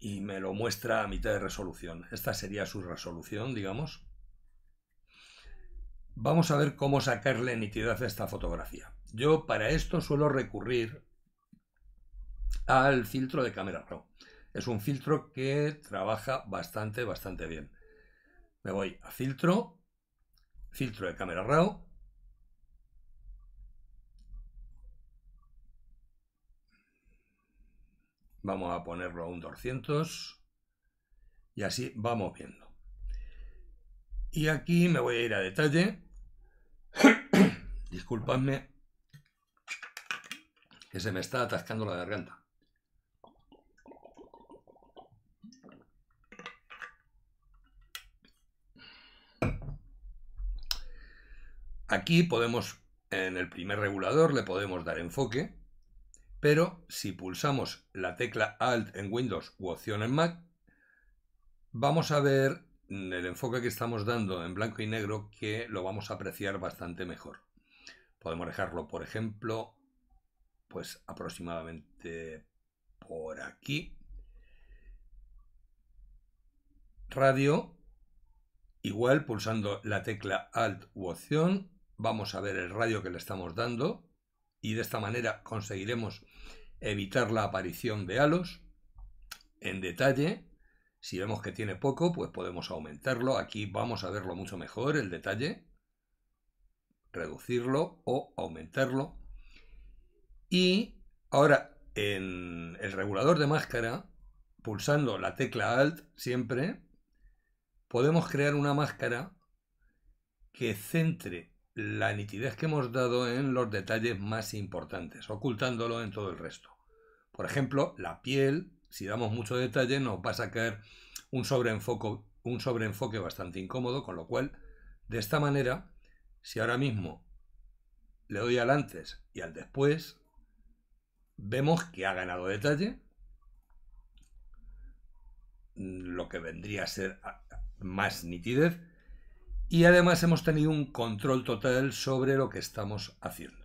y me lo muestra a mitad de resolución. Esta sería su resolución, digamos. Vamos a ver cómo sacarle nitidez a esta fotografía. Yo para esto suelo recurrir al filtro de cámara pro Es un filtro que trabaja bastante, bastante bien. Me voy a filtro filtro de cámara RAW. Vamos a ponerlo a un 200 y así vamos viendo. Y aquí me voy a ir a detalle. Disculpadme que se me está atascando la garganta. Aquí podemos, en el primer regulador, le podemos dar enfoque, pero si pulsamos la tecla Alt en Windows u opción en Mac, vamos a ver el enfoque que estamos dando en blanco y negro que lo vamos a apreciar bastante mejor. Podemos dejarlo, por ejemplo, pues aproximadamente por aquí. Radio, igual pulsando la tecla Alt u opción, vamos a ver el radio que le estamos dando y de esta manera conseguiremos evitar la aparición de halos en detalle. Si vemos que tiene poco, pues podemos aumentarlo. Aquí vamos a verlo mucho mejor, el detalle. Reducirlo o aumentarlo. Y ahora en el regulador de máscara, pulsando la tecla Alt siempre, podemos crear una máscara que centre la nitidez que hemos dado en los detalles más importantes, ocultándolo en todo el resto. Por ejemplo, la piel, si damos mucho detalle, nos va a sacar un sobreenfoque, un sobreenfoque bastante incómodo, con lo cual, de esta manera, si ahora mismo le doy al antes y al después, vemos que ha ganado detalle, lo que vendría a ser más nitidez, y además hemos tenido un control total sobre lo que estamos haciendo.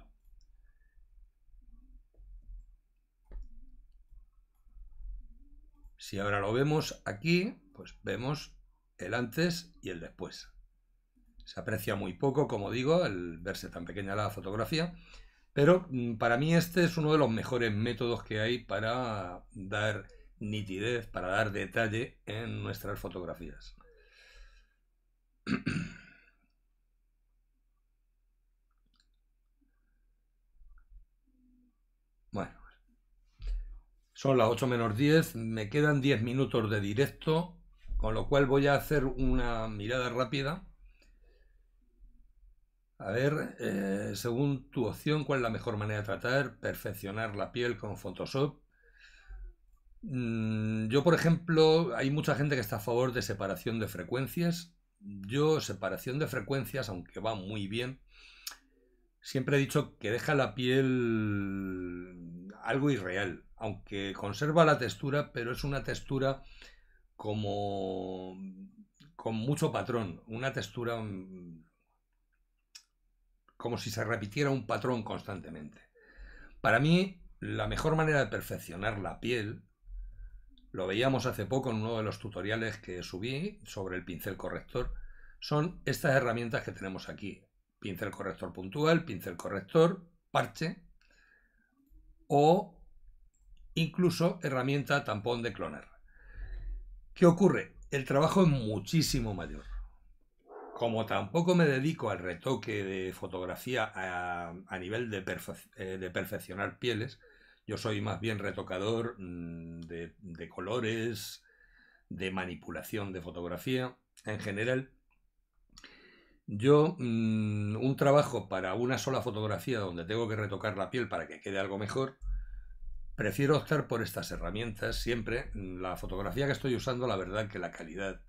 Si ahora lo vemos aquí, pues vemos el antes y el después. Se aprecia muy poco, como digo, el verse tan pequeña la fotografía, pero mm, para mí este es uno de los mejores métodos que hay para dar nitidez, para dar detalle en nuestras fotografías. Son las 8 menos 10, me quedan 10 minutos de directo, con lo cual voy a hacer una mirada rápida. A ver, eh, según tu opción, ¿cuál es la mejor manera de tratar? Perfeccionar la piel con Photoshop. Mm, yo, por ejemplo, hay mucha gente que está a favor de separación de frecuencias. Yo, separación de frecuencias, aunque va muy bien, siempre he dicho que deja la piel algo irreal aunque conserva la textura, pero es una textura como con mucho patrón, una textura mm, como si se repitiera un patrón constantemente. Para mí, la mejor manera de perfeccionar la piel, lo veíamos hace poco en uno de los tutoriales que subí sobre el pincel corrector, son estas herramientas que tenemos aquí. Pincel corrector puntual, pincel corrector, parche o incluso herramienta tampón de clonar. ¿Qué ocurre? El trabajo es muchísimo mayor. Como tampoco me dedico al retoque de fotografía a, nivel eh, de, perfeccionar pieles, yo soy más bien retocador mm, de, colores, de manipulación de fotografía en general. Yo, mm, un trabajo para una sola fotografía donde tengo que retocar la piel para que quede algo mejor, Prefiero optar por estas herramientas siempre. La fotografía que estoy usando, la verdad que la calidad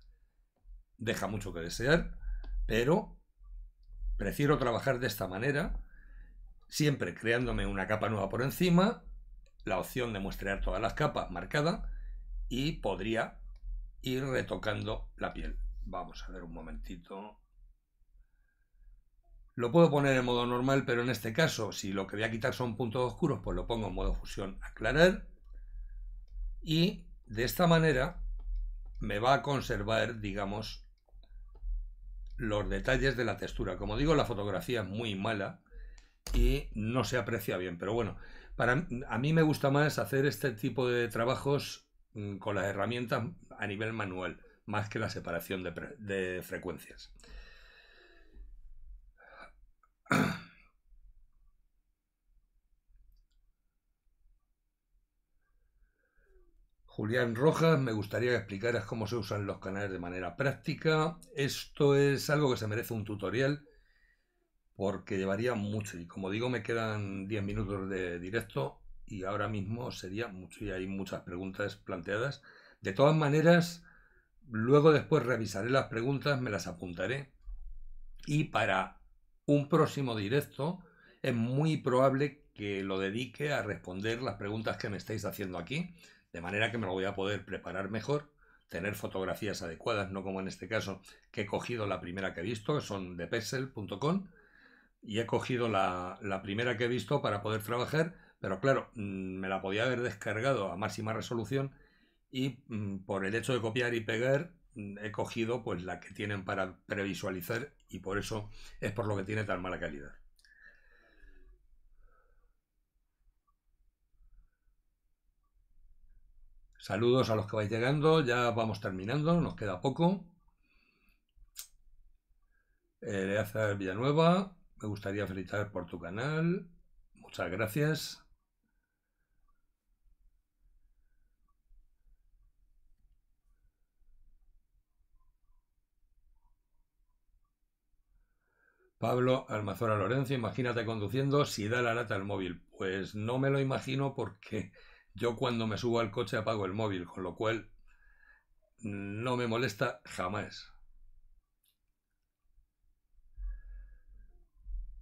deja mucho que desear, pero prefiero trabajar de esta manera, siempre creándome una capa nueva por encima, la opción de muestrear todas las capas marcada y podría ir retocando la piel. Vamos a ver un momentito. Lo puedo poner en modo normal, pero en este caso, si lo que voy a quitar son puntos oscuros, pues lo pongo en modo fusión aclarar. Y de esta manera me va a conservar, digamos, los detalles de la textura. Como digo, la fotografía es muy mala y no se aprecia bien, pero bueno, para, a mí me gusta más hacer este tipo de trabajos mm, con las herramientas a nivel manual, más que la separación de, de frecuencias. Julián Rojas, me gustaría que explicaras cómo se usan los canales de manera práctica. Esto es algo que se merece un tutorial porque llevaría mucho y como digo me quedan 10 minutos de directo y ahora mismo sería mucho y hay muchas preguntas planteadas. De todas maneras, luego después revisaré las preguntas, me las apuntaré y para un próximo directo es muy probable que lo dedique a responder las preguntas que me estáis haciendo aquí de manera que me lo voy a poder preparar mejor, tener fotografías adecuadas, no como en este caso, que he cogido la primera que he visto, son de pexel.com, y he cogido la, la primera que he visto para poder trabajar, pero claro, mm, me la podía haber descargado a máxima resolución y mm, por el hecho de copiar y pegar mm, he cogido pues la que tienen para previsualizar y por eso es por lo que tiene tan mala calidad. Saludos a los que vais llegando, ya vamos terminando, nos queda poco. Eleazar eh, Villanueva, me gustaría felicitar por tu canal, muchas gracias. Pablo Almazora Lorenzo, imagínate conduciendo si da la lata al móvil. Pues no me lo imagino porque yo cuando me subo al coche apago el móvil, con lo cual no me molesta jamás.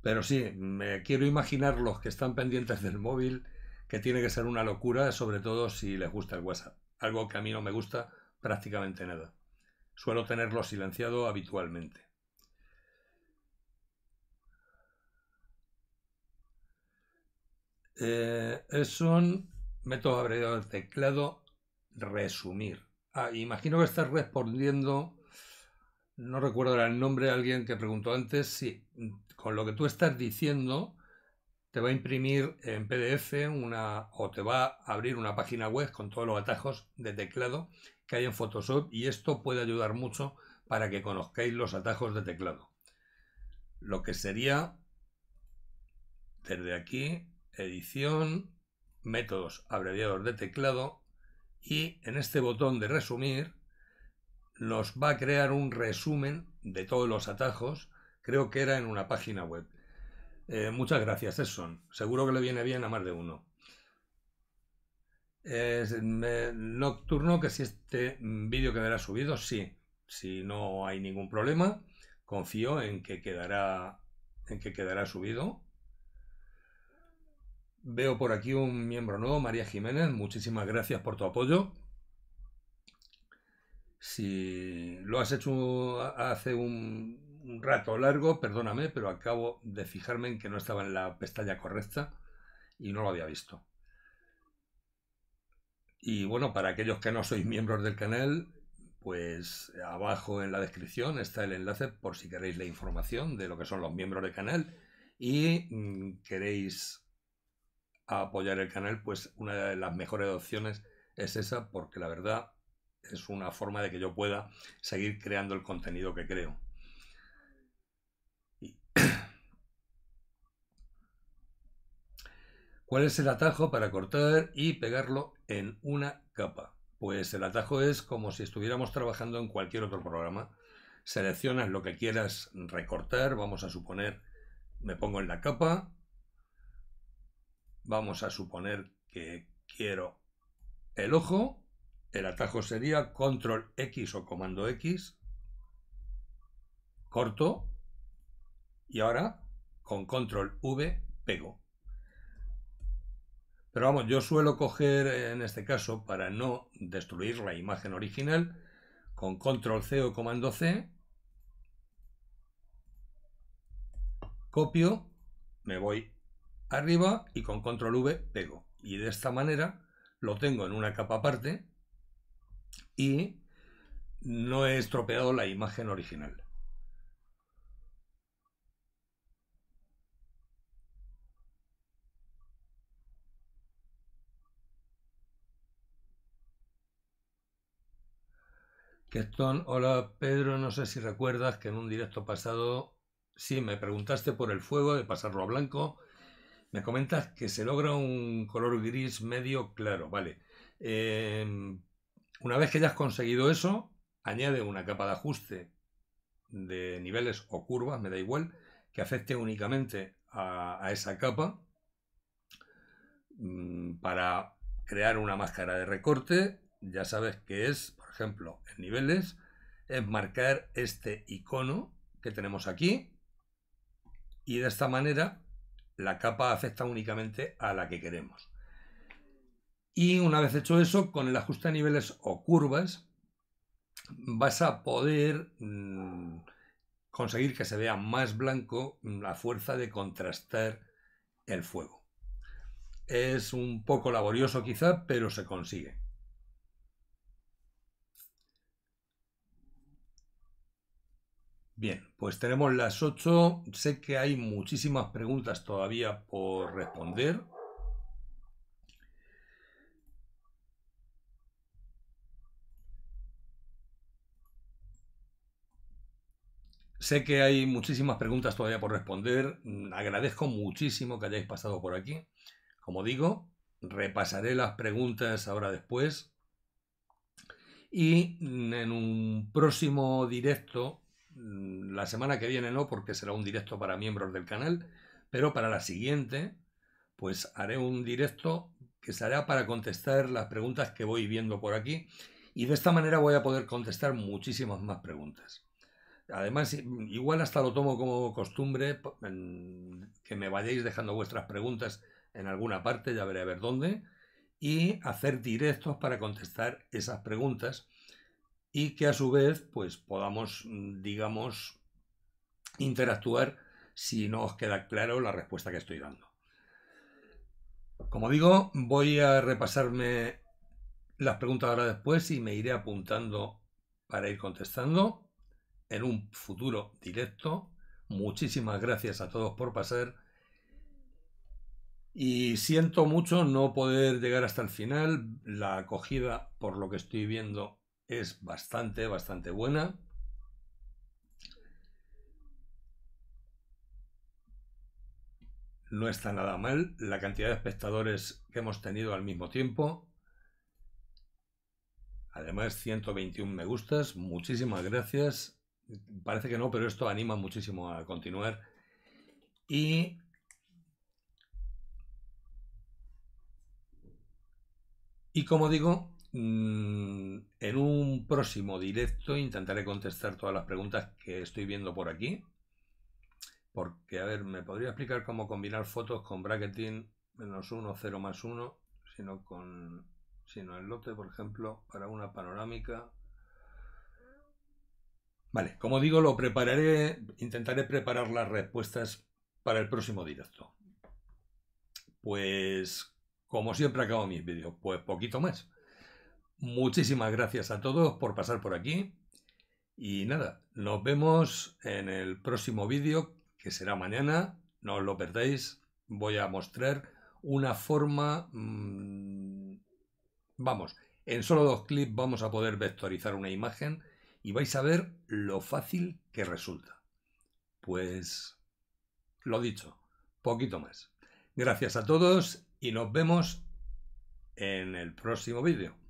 Pero sí, me quiero imaginar los que están pendientes del móvil que tiene que ser una locura, sobre todo si les gusta el WhatsApp. Algo que a mí no me gusta prácticamente nada. Suelo tenerlo silenciado habitualmente. Eh, es Método abreviado del teclado, resumir. Ah, imagino que estás respondiendo, no recuerdo el nombre de alguien que preguntó antes, si con lo que tú estás diciendo te va a imprimir en PDF una o te va a abrir una página web con todos los atajos de teclado que hay en Photoshop y esto puede ayudar mucho para que conozcáis los atajos de teclado. Lo que sería desde aquí, edición, métodos abreviados de teclado y en este botón de resumir nos va a crear un resumen de todos los atajos, creo que era en una página web. Eh, muchas gracias, Edson. Seguro que le viene bien a más de uno. nocturno que si este vídeo quedará subido, sí. Si no hay ningún problema, confío en que quedará, en que quedará subido Veo por aquí un miembro nuevo, María Jiménez. Muchísimas gracias por tu apoyo. Si lo has hecho hace un, rato largo, perdóname, pero acabo de fijarme en que no estaba en la pestaña correcta y no lo había visto. Y bueno, para aquellos que no sois miembros del canal, pues abajo en la descripción está el enlace por si queréis la información de lo que son los miembros del canal y mm, queréis apoyar el canal, pues una de las mejores opciones es esa, porque la verdad es una forma de que yo pueda seguir creando el contenido que creo. ¿Cuál es el atajo para cortar y pegarlo en una capa? Pues el atajo es como si estuviéramos trabajando en cualquier otro programa. Seleccionas lo que quieras recortar, vamos a suponer, me pongo en la capa, Vamos a suponer que quiero el ojo. El atajo sería control X o comando X. Corto. Y ahora con control V pego. Pero vamos, yo suelo coger en este caso para no destruir la imagen original con control C o comando C. Copio, me voy arriba y con control V pego. Y de esta manera lo tengo en una capa aparte y no he estropeado la imagen original. Keston, hola Pedro, no sé si recuerdas que en un directo pasado sí me preguntaste por el fuego de pasarlo a blanco me comentas que se logra un color gris medio claro, vale. Em, una vez que hayas conseguido eso, añade una capa de ajuste de niveles o curvas, me da igual, que afecte únicamente a, esa capa mm, para crear una máscara de recorte. Ya sabes que es, por ejemplo, en niveles, es marcar este icono que tenemos aquí y de esta manera la capa afecta únicamente a la que queremos. Y una vez hecho eso, con el ajuste a niveles o curvas, vas a poder mm, conseguir que se vea más blanco la mm, fuerza de contrastar el fuego. Es un poco laborioso quizá, pero se consigue. Bien, pues tenemos las 8. Sé que hay muchísimas preguntas todavía por responder. Sé que hay muchísimas preguntas todavía por responder. Mm, agradezco muchísimo que hayáis pasado por aquí. Como digo, repasaré las preguntas ahora después. Y mm, en un próximo directo Mm, la semana que viene no, porque será un directo para miembros del canal, pero para la siguiente, pues haré un directo que será para contestar las preguntas que voy viendo por aquí y de esta manera voy a poder contestar muchísimas más preguntas. Además, igual hasta lo tomo como costumbre que me vayáis dejando vuestras preguntas en alguna parte, ya veré a ver dónde, y hacer directos para contestar esas preguntas y que a su vez pues podamos, mm, digamos, interactuar si no os queda claro la respuesta que estoy dando. Como digo, voy a repasarme las preguntas ahora después y me iré apuntando para ir contestando en un futuro directo. Muchísimas gracias a todos por pasar. Y siento mucho no poder llegar hasta el final. La acogida, por lo que estoy viendo, es bastante, bastante buena. No está nada mal la cantidad de espectadores que hemos tenido al mismo tiempo. Además, 121 me gustas. Muchísimas gracias. Parece que no, pero esto anima muchísimo a continuar. Y Y como digo, Mm, en un próximo directo intentaré contestar todas las preguntas que estoy viendo por aquí. Porque, a ver, ¿me podría explicar cómo combinar fotos con bracketing menos uno, cero más 1? Sino con sino el lote, por ejemplo, para una panorámica. Vale, como digo, lo prepararé, intentaré preparar las respuestas para el próximo directo. Pues, como siempre acabo mis vídeos, pues poquito más. Muchísimas gracias a todos por pasar por aquí. Y nada, nos vemos en el próximo vídeo, que será mañana. No os lo perdáis. Voy a mostrar una forma... Mm, vamos, en solo dos clips vamos a poder vectorizar una imagen y vais a ver lo fácil que resulta. Pues, lo dicho, poquito más. Gracias a todos y nos vemos en el próximo vídeo.